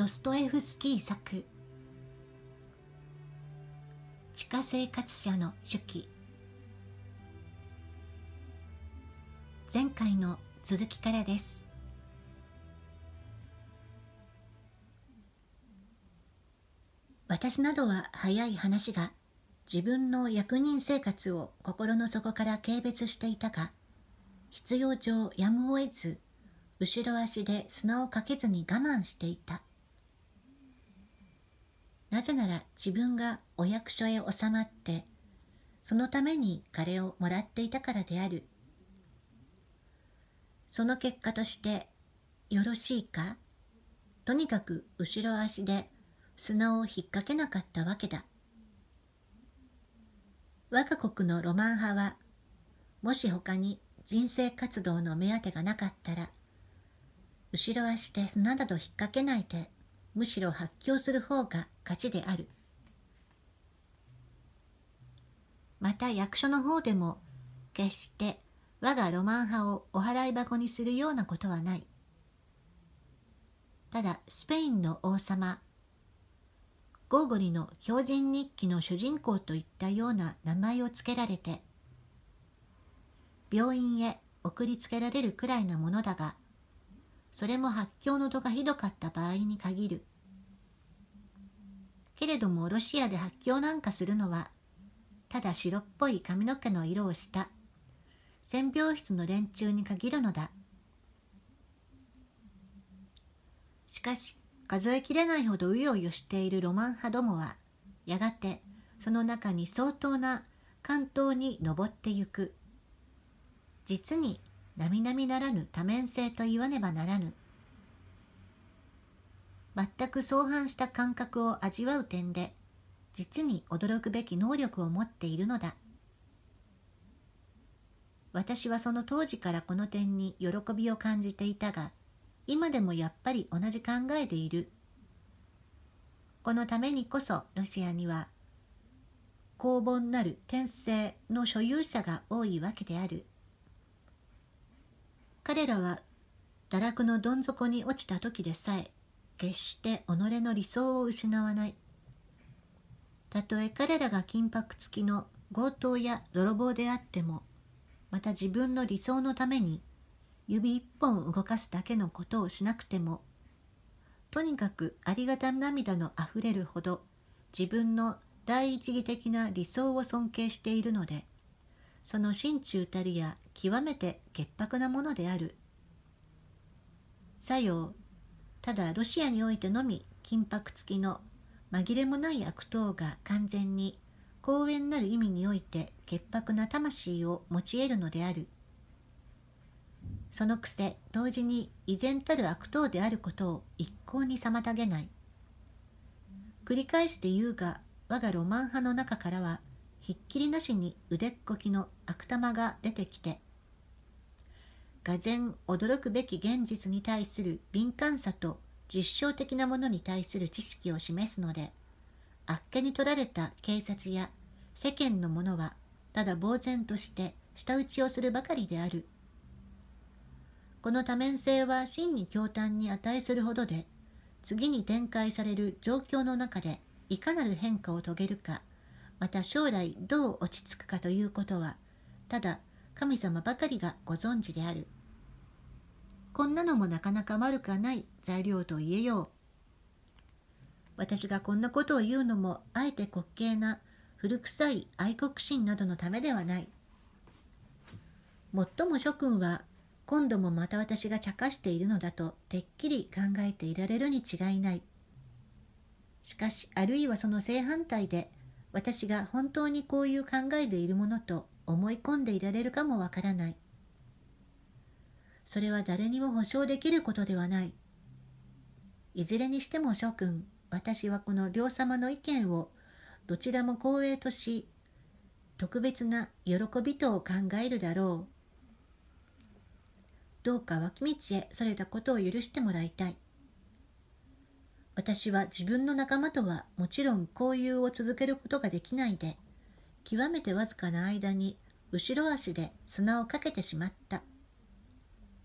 ドストエフスキー作地下生活者の手記前回の続きからです私などは早い話が自分の役人生活を心の底から軽蔑していたが必要上やむを得ず後ろ足で砂をかけずに我慢していたなぜなら自分がお役所へ収まってそのために彼をもらっていたからであるその結果としてよろしいかとにかく後ろ足で砂を引っ掛けなかったわけだ我が国のロマン派はもし他に人生活動の目当てがなかったら後ろ足で砂など引っ掛けないでむしろ発狂する方が勝ちであるまた役所の方でも決して我がロマン派をお払い箱にするようなことはないただスペインの王様ゴーゴリの狂人日記の主人公といったような名前を付けられて病院へ送りつけられるくらいなものだがそれも発狂の度がひどかった場合に限るけれどもロシアで発狂なんかするのはただ白っぽい髪の毛の色をした千病室の連中に限るのだしかし数えきれないほどうようよしているロマン派どもはやがてその中に相当な関東に登ってゆく実に並々ならぬ多面性と言わねばならぬ全く相反した感覚を味わう点で実に驚くべき能力を持っているのだ私はその当時からこの点に喜びを感じていたが今でもやっぱり同じ考えでいるこのためにこそロシアには公凡なる天性の所有者が多いわけである彼らは堕落のどん底に落ちた時でさえ決して己の理想を失わないたとえ彼らが金箔付きの強盗や泥棒であってもまた自分の理想のために指一本動かすだけのことをしなくてもとにかくありがた涙のあふれるほど自分の第一義的な理想を尊敬しているのでその心中たるや極めて潔白なものである。作用、ただロシアにおいてのみ金箔付きの紛れもない悪党が完全に公園なる意味において潔白な魂を持ち得るのである。そのくせ同時に依然たる悪党であることを一向に妨げない。繰り返して言うが我がロマン派の中からはひっきりなしに腕っこきの悪玉が出てきて俄然驚くべき現実に対する敏感さと実証的なものに対する知識を示すのであっけに取られた警察や世間の者はただ呆然として舌打ちをするばかりであるこの多面性は真に驚嘆に値するほどで次に展開される状況の中でいかなる変化を遂げるかまた将来どう落ち着くかということはただ神様ばかりがご存知であるこんなのもなかなか悪くはない材料と言えよう私がこんなことを言うのもあえて滑稽な古臭い愛国心などのためではないもっとも諸君は今度もまた私が茶化しているのだとてっきり考えていられるに違いないしかしあるいはその正反対で私が本当にこういう考えでいるものと思い込んでいられるかもわからない。それは誰にも保証できることではない。いずれにしても諸君、私はこの両様の意見をどちらも光栄とし、特別な喜びとを考えるだろう。どうか脇道へそれたことを許してもらいたい。私は自分の仲間とはもちろん交友を続けることができないで、極めてわずかな間に後ろ足で砂をかけてしまった。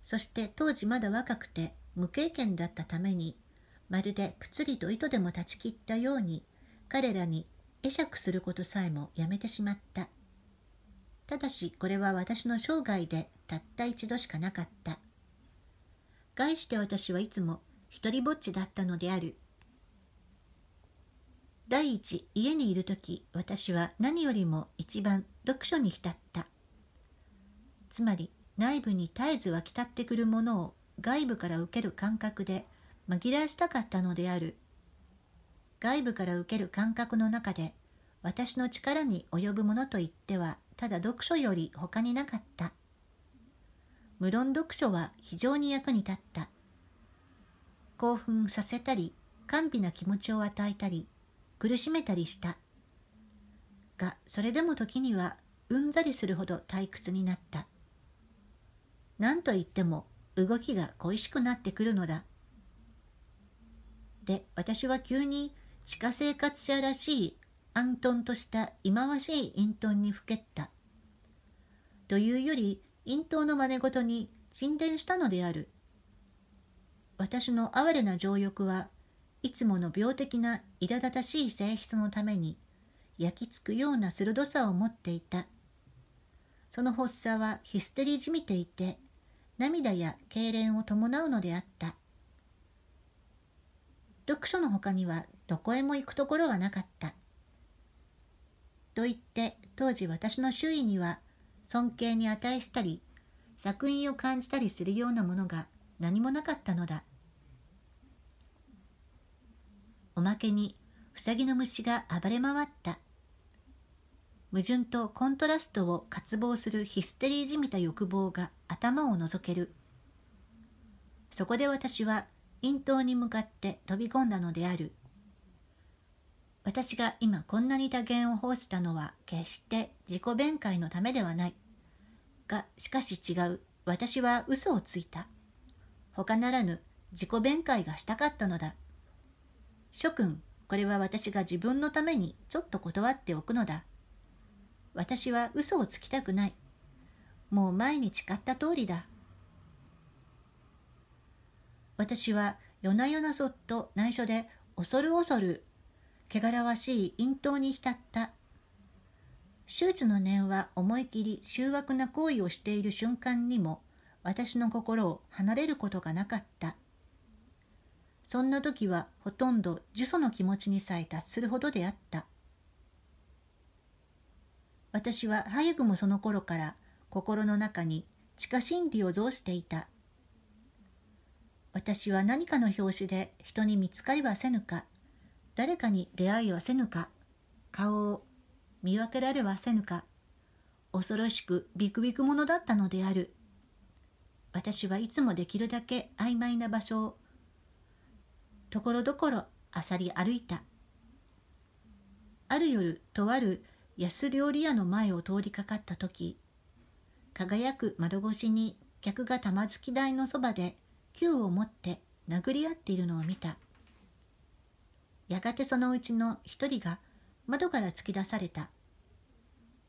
そして当時まだ若くて無経験だったために、まるでぷつりと糸でも断ち切ったように、彼らに会釈することさえもやめてしまった。ただしこれは私の生涯でたった一度しかなかった。概して私はいつも一りぼっちだったのである。第一家にいる時私は何よりも一番読書に浸ったつまり内部に絶えず湧き立ってくるものを外部から受ける感覚で紛らわしたかったのである外部から受ける感覚の中で私の力に及ぶものといってはただ読書より他になかった無論読書は非常に役に立った興奮させたり甘美な気持ちを与えたり苦しめたりしたがそれでも時にはうんざりするほど退屈になった何といっても動きが恋しくなってくるのだで私は急に地下生活者らしい暗頓とした忌まわしい隠頓にふけったというより隠遁の真似事に沈殿したのである私の哀れな情欲はいつもの病的な苛立たしい性質のために焼きつくような鋭さを持っていたその発作はヒステリーじみていて涙や痙攣を伴うのであった読書の他にはどこへも行くところはなかったと言って当時私の周囲には尊敬に値したり作品を感じたりするようなものが何もなかったのだおまけにふさぎの虫が暴れ回った矛盾とコントラストを渇望するヒステリーじみた欲望が頭を覗けるそこで私は咽頭に向かって飛び込んだのである私が今こんなに多言を放したのは決して自己弁解のためではないがしかし違う私は嘘をついた他ならぬ自己弁解がしたかったのだ諸君、これは私が自分のためにちょっと断っておくのだ。私は嘘をつきたくない。もう前に誓った通りだ。私は夜な夜なそっと内緒で恐る恐る汚らわしい陰頭に浸った。手術の念は思い切り醜悪な行為をしている瞬間にも私の心を離れることがなかった。そんな時はほとんど呪詛の気持ちにさえ達するほどであった。私は早くもその頃から心の中に地下心理を増していた。私は何かの拍子で人に見つかりはせぬか、誰かに出会いはせぬか、顔を見分けられはせぬか、恐ろしくビクビクものだったのである。私はいつもできるだけ曖昧な場所をところどころあさり歩いたある夜とある安料理屋の前を通りかかった時輝く窓越しに客が玉突き台のそばで球を持って殴り合っているのを見たやがてそのうちの一人が窓から突き出された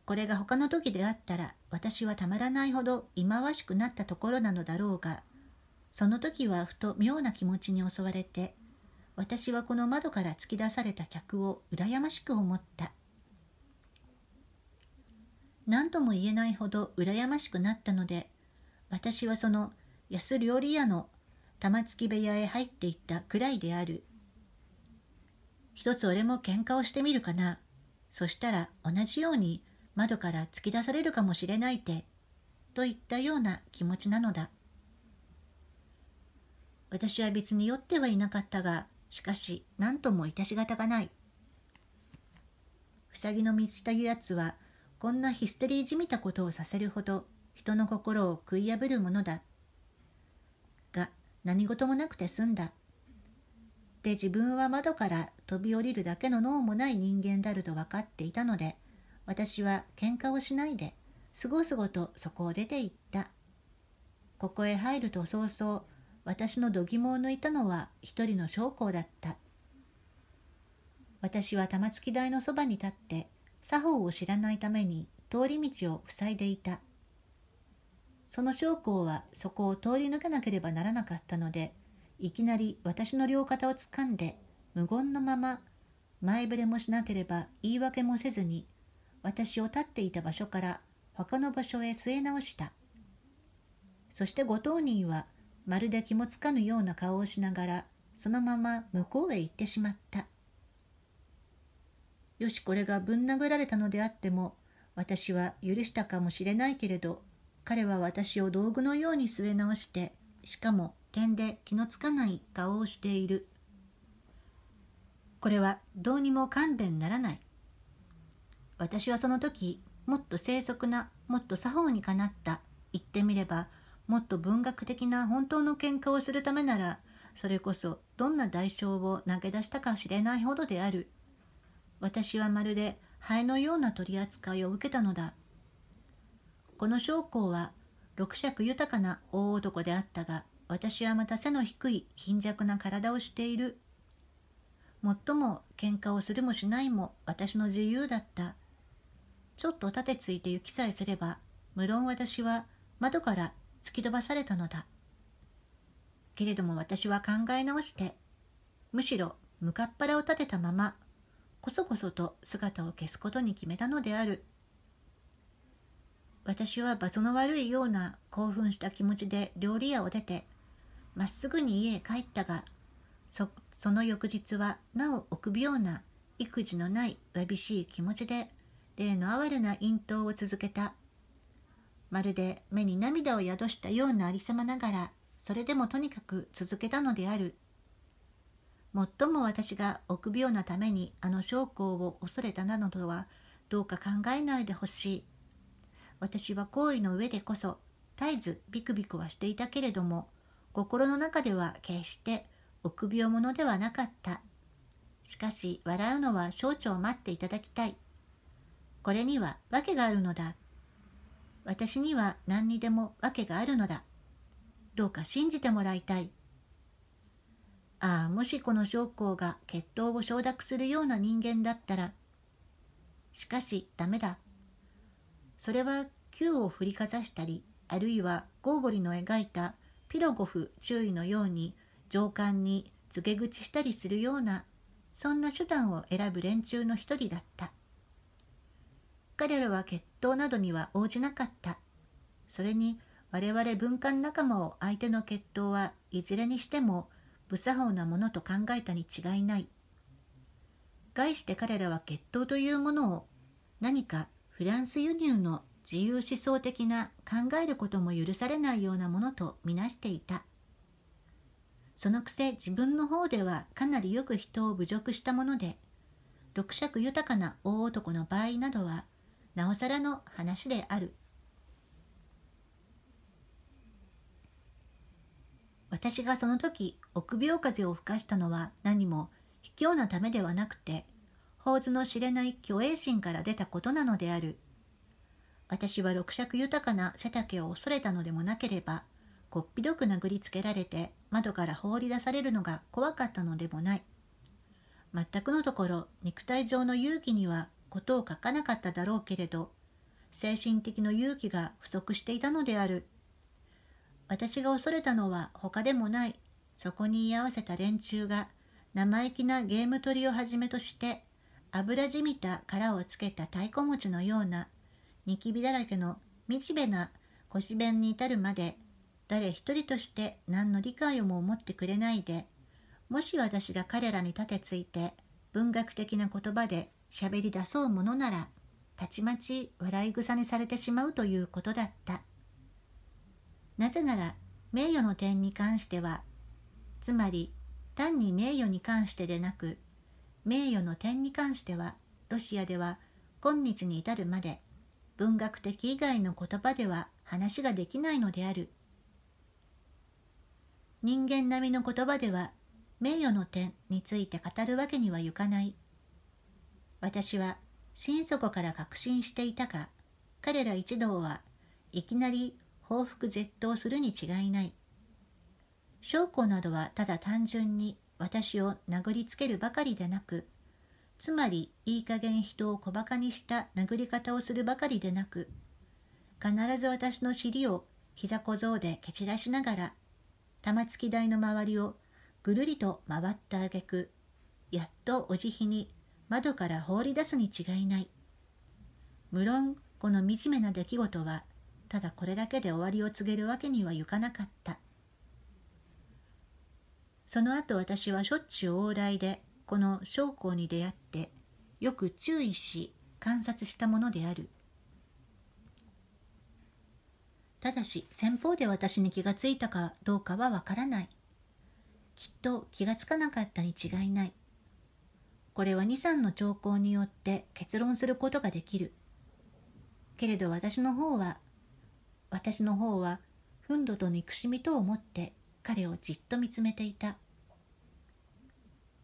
これが他の時であったら私はたまらないほど忌まわしくなったところなのだろうがその時はふと妙な気持ちに襲われて私はこの窓から突き出された客を羨ましく思った何とも言えないほど羨ましくなったので私はその安料理屋の玉突き部屋へ入っていったくらいである一つ俺も喧嘩をしてみるかなそしたら同じように窓から突き出されるかもしれないてといったような気持ちなのだ私は別に酔ってはいなかったがしかし何とも致し方がないふさぎの道というやつはこんなヒステリーじみたことをさせるほど人の心を食い破るものだが何事もなくて済んだで自分は窓から飛び降りるだけの脳もない人間であると分かっていたので私は喧嘩をしないですごすごとそこを出て行ったここへ入ると早々私の度肝を抜いたのは一人の将校だった私は玉突き台のそばに立って作法を知らないために通り道を塞いでいたその将校はそこを通り抜けなければならなかったのでいきなり私の両肩をつかんで無言のまま前触れもしなければ言い訳もせずに私を立っていた場所から他の場所へ据え直したそしてご当人はまるで気もつかぬような顔をしながらそのまま向こうへ行ってしまったよしこれがぶん殴られたのであっても私は許したかもしれないけれど彼は私を道具のように据え直してしかも点で気のつかない顔をしているこれはどうにも勘弁ならない私はその時もっと清楚なもっと作法にかなった言ってみればもっと文学的な本当の喧嘩をするためならそれこそどんな代償を投げ出したか知れないほどである私はまるでハエのような取り扱いを受けたのだこの将校は六尺豊かな大男であったが私はまた背の低い貧弱な体をしているもっとも喧嘩をするもしないも私の自由だったちょっと立てついて行きさえすれば無論私は窓から突き飛ばされたのだけれども私は考え直してむしろ向かっ腹を立てたままこそこそと姿を消すことに決めたのである私は場所の悪いような興奮した気持ちで料理屋を出てまっすぐに家へ帰ったがそその翌日はなお臆病な育児のないわびしい気持ちで例の哀れな咽頭を続けたまるで目に涙を宿したようなありさまながらそれでもとにかく続けたのであるもっとも私が臆病なためにあの将校を恐れたなどとはどうか考えないでほしい私は行為の上でこそ絶えずビクビクはしていたけれども心の中では決して臆病者ではなかったしかし笑うのは少々待っていただきたいこれには訳があるのだ私には何にでも訳があるのだ。どうか信じてもらいたい。ああ、もしこの将校が血統を承諾するような人間だったら。しかし、ダメだ。それは、球を振りかざしたり、あるいはゴーゴリの描いたピロゴフ注意のように上官に告げ口したりするようなそんな手段を選ぶ連中の一人だった彼らは闘などには応じなかったそれに我々文官仲間を相手の決闘はいずれにしても無作法なものと考えたに違いない概して彼らは決闘というものを何かフランス輸入の自由思想的な考えることも許されないようなものとみなしていたそのくせ自分の方ではかなりよく人を侮辱したもので六尺豊かな大男の場合などはなおさらの話である私がその時臆病風を吹かしたのは何も卑怯なためではなくて法図の知れない虚栄心から出たことなのである私は六尺豊かな背丈を恐れたのでもなければこっぴどく殴りつけられて窓から放り出されるのが怖かったのでもない全くのところ肉体上の勇気にはことを書かなかっただろうけれど精神的の勇気が不足していたのである私が恐れたのは他でもないそこに居合わせた連中が生意気なゲーム取りをはじめとして油じみた殻をつけた太鼓持ちのようなニキビだらけの惨べな腰弁に至るまで誰一人として何の理解をも思ってくれないでもし私が彼らに盾ついて文学的な言葉で喋り出そうものならたちまち笑い草にされてしまうということだったなぜなら名誉の点に関してはつまり単に名誉に関してでなく名誉の点に関してはロシアでは今日に至るまで文学的以外の言葉では話ができないのである人間並みの言葉では名誉の点について語るわけにはいかない私は心底から確信していたが彼ら一同はいきなり報復絶倒するに違いない将校などはただ単純に私を殴りつけるばかりでなくつまりいい加減人を小馬鹿にした殴り方をするばかりでなく必ず私の尻を膝小僧で蹴散らしながら玉突き台の周りをぐるりと回った挙句やっとお慈悲に窓から放り出すに違いない無論この惨めな出来事はただこれだけで終わりを告げるわけにはいかなかったその後私はしょっちゅう往来でこの将校に出会ってよく注意し観察したものであるただし先方で私に気がついたかどうかはわからないきっと気がつかなかったに違いないこれは2、3の兆候によって結論することができる。けれど私の方は、私の方は、憤怒と憎しみと思って彼をじっと見つめていた。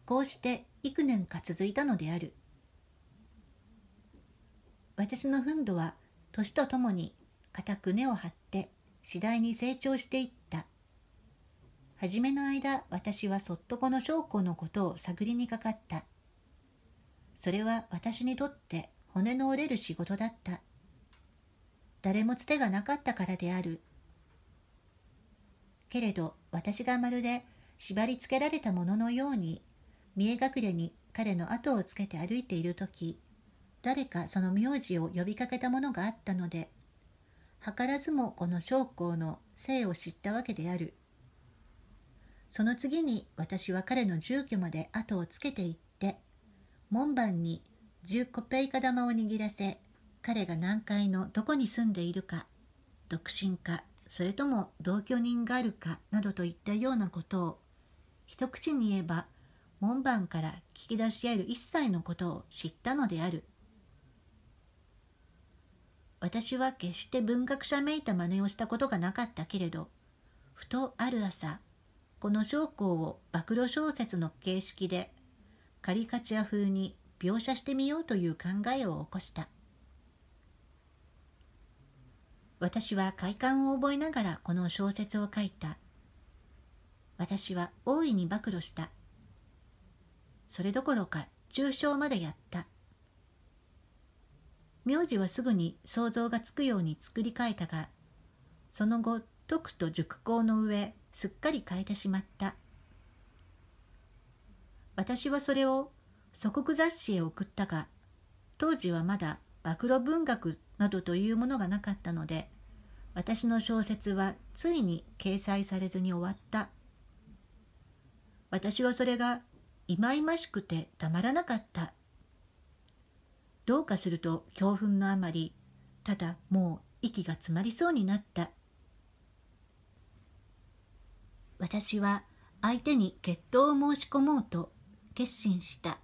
こうして幾年か続いたのである。私の憤怒は年とともに固く根を張って次第に成長していった。初めの間私はそっとこの将校のことを探りにかかった。それは私にとって骨の折れる仕事だった誰もつてがなかったからであるけれど私がまるで縛り付けられたもののように見え隠れに彼の後をつけて歩いている時誰かその名字を呼びかけたものがあったので図らずもこの将校の性を知ったわけであるその次に私は彼の住居まで後をつけていっ門番に10個ペイカ玉を握らせ彼が何階のどこに住んでいるか独身かそれとも同居人があるかなどといったようなことを一口に言えば門番から聞き出し合える一切のことを知ったのである私は決して文学者めいた真似をしたことがなかったけれどふとある朝この将校を暴露小説の形式でカリカチュア風に描写してみようという考えを起こした私は快感を覚えながらこの小説を書いた私は大いに暴露したそれどころか中傷までやった名字はすぐに想像がつくように作り変えたがその後徳と熟考の上すっかり変えてしまった私はそれを祖国雑誌へ送ったが当時はまだ暴露文学などというものがなかったので私の小説はついに掲載されずに終わった私はそれが忌々しくてたまらなかったどうかすると興奮のあまりただもう息が詰まりそうになった私は相手に決闘を申し込もうと決心した